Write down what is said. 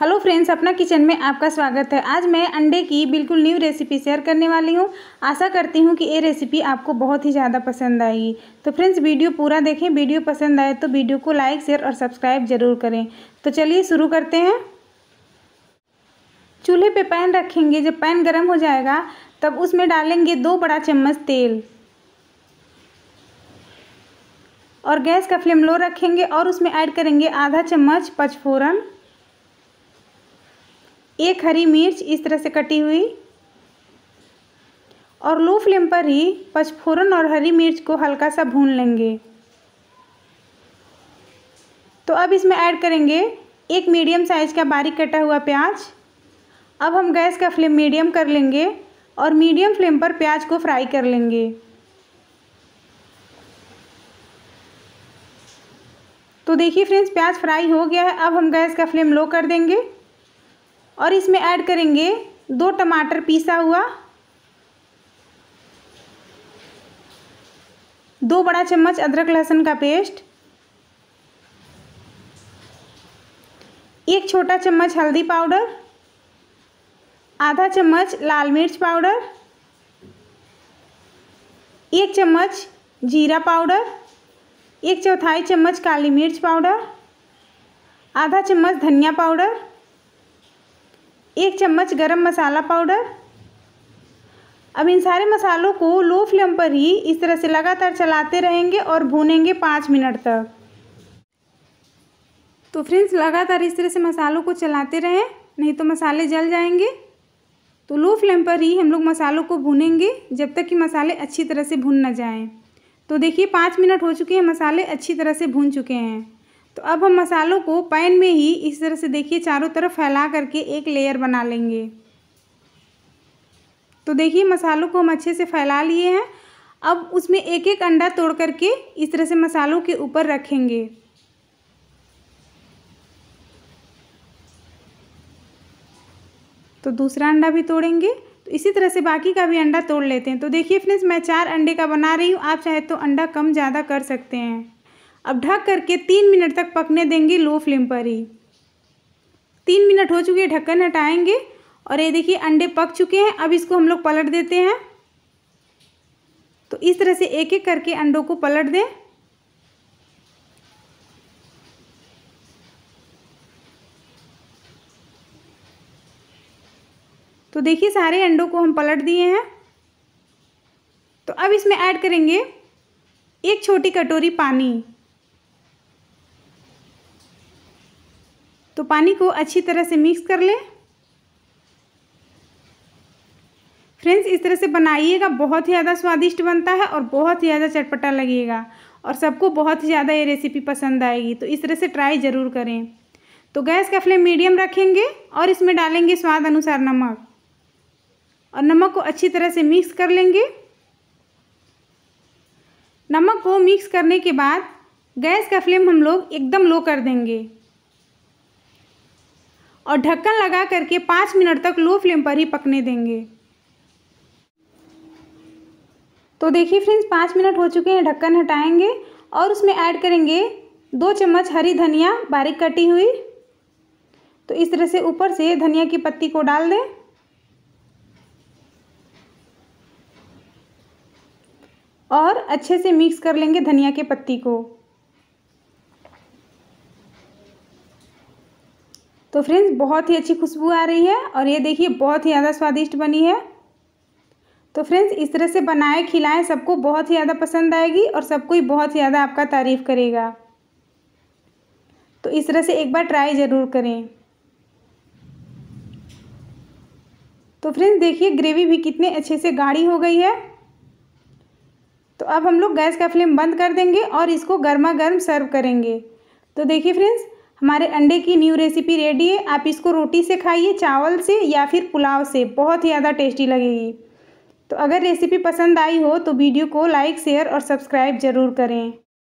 hello friends अपना kitchen में आपका स्वागत है आज मैं अंडे की बिल्कुल न्यू रेसिपी शेयर करने वाली हूँ आशा करती हूँ कि ये रेसिपी आपको बहुत ही ज़्यादा पसंद आएगी तो फ्रेंड्स वीडियो पूरा देखें वीडियो पसंद आए तो वीडियो को लाइक शेयर और सब्सक्राइब ज़रूर करें तो चलिए शुरू करते हैं चूल्हे पर पैन रखेंगे जब पैन गर्म हो जाएगा तब उसमें डालेंगे दो बड़ा चम्मच तेल और गैस का फ्लेम लो रखेंगे और उसमें ऐड करेंगे आधा चम्मच पचफोरन एक हरी मिर्च इस तरह से कटी हुई और लो फ्लेम पर ही पचफोरन और हरी मिर्च को हल्का सा भून लेंगे तो अब इसमें ऐड करेंगे एक मीडियम साइज़ का बारीक कटा हुआ प्याज अब हम गैस का फ्लेम मीडियम कर लेंगे और मीडियम फ्लेम पर प्याज को फ्राई कर लेंगे तो देखिए फ्रेंड्स प्याज फ्राई हो गया है अब हम गैस का फ्लेम लो कर देंगे और इसमें ऐड करेंगे दो टमाटर पीसा हुआ दो बड़ा चम्मच अदरक लहसुन का पेस्ट एक छोटा चम्मच हल्दी पाउडर आधा चम्मच लाल मिर्च पाउडर एक चम्मच जीरा पाउडर एक चौथाई चम्मच काली मिर्च पाउडर आधा चम्मच धनिया पाउडर एक चम्मच गरम मसाला पाउडर अब इन सारे मसालों को लो फ्लेम पर ही इस तरह से लगातार चलाते रहेंगे और भूनेंगे पाँच मिनट तक तो फ्रेंड्स लगातार इस तरह से मसालों को चलाते रहें नहीं तो मसाले जल जाएंगे तो लो फ्लेम पर ही हम लोग मसालों को भूनेंगे जब तक कि मसाले अच्छी तरह से भून ना जाएं तो देखिए पाँच मिनट हो चुके हैं मसाले अच्छी तरह से भून चुके हैं तो अब हम मसालों को पैन में ही इस तरह से देखिए चारों तरफ फैला करके एक लेयर बना लेंगे तो देखिए मसालों को हम अच्छे से फैला लिए हैं अब उसमें एक एक अंडा तोड़ करके इस तरह से मसालों के ऊपर रखेंगे तो दूसरा अंडा भी तोड़ेंगे तो इसी तरह से बाकी का भी अंडा तोड़ लेते हैं तो देखिए फ्रेंड्स मैं चार अंडे का बना रही हूँ आप चाहे तो अंडा कम ज़्यादा कर सकते हैं अब ढक करके तीन मिनट तक पकने देंगे लो फ्लेम पर ही तीन मिनट हो चुके हैं ढक्कन हटाएंगे और ये देखिए अंडे पक चुके हैं अब इसको हम लोग पलट देते हैं तो इस तरह से एक एक करके अंडों को पलट दें तो देखिए सारे अंडों को हम पलट दिए हैं तो अब इसमें ऐड करेंगे एक छोटी कटोरी पानी तो पानी को अच्छी तरह से मिक्स कर लें फ्रेंड्स इस तरह से बनाइएगा बहुत ही ज़्यादा स्वादिष्ट बनता है और बहुत ही ज़्यादा चटपटा लगेगा और सबको बहुत ही ज़्यादा ये रेसिपी पसंद आएगी तो इस तरह से ट्राई ज़रूर करें तो गैस का फ्लेम मीडियम रखेंगे और इसमें डालेंगे स्वाद अनुसार नमक और नमक को अच्छी तरह से मिक्स कर लेंगे नमक को मिक्स करने के बाद गैस का फ्लेम हम लोग एकदम लो कर देंगे और ढक्कन लगा करके पाँच मिनट तक लो फ्लेम पर ही पकने देंगे तो देखिए फ्रेंड्स पाँच मिनट हो चुके हैं ढक्कन हटाएंगे और उसमें ऐड करेंगे दो चम्मच हरी धनिया बारीक कटी हुई तो इस तरह से ऊपर से धनिया की पत्ती को डाल दें और अच्छे से मिक्स कर लेंगे धनिया के पत्ती को तो फ्रेंड्स बहुत ही अच्छी खुशबू आ रही है और ये देखिए बहुत ही ज़्यादा स्वादिष्ट बनी है तो फ्रेंड्स इस तरह से बनाएं खिलाएं सबको बहुत ही ज़्यादा पसंद आएगी और सबको ही बहुत ही ज़्यादा आपका तारीफ़ करेगा तो इस तरह से एक बार ट्राई ज़रूर करें तो फ्रेंड्स देखिए ग्रेवी भी कितने अच्छे से गाढ़ी हो गई है तो अब हम लोग गैस का फ्लेम बंद कर देंगे और इसको गर्मा गर्म सर्व करेंगे तो देखिए फ्रेंड्स हमारे अंडे की न्यू रेसिपी रेडी है आप इसको रोटी से खाइए चावल से या फिर पुलाव से बहुत ही ज़्यादा टेस्टी लगेगी तो अगर रेसिपी पसंद आई हो तो वीडियो को लाइक शेयर और सब्सक्राइब ज़रूर करें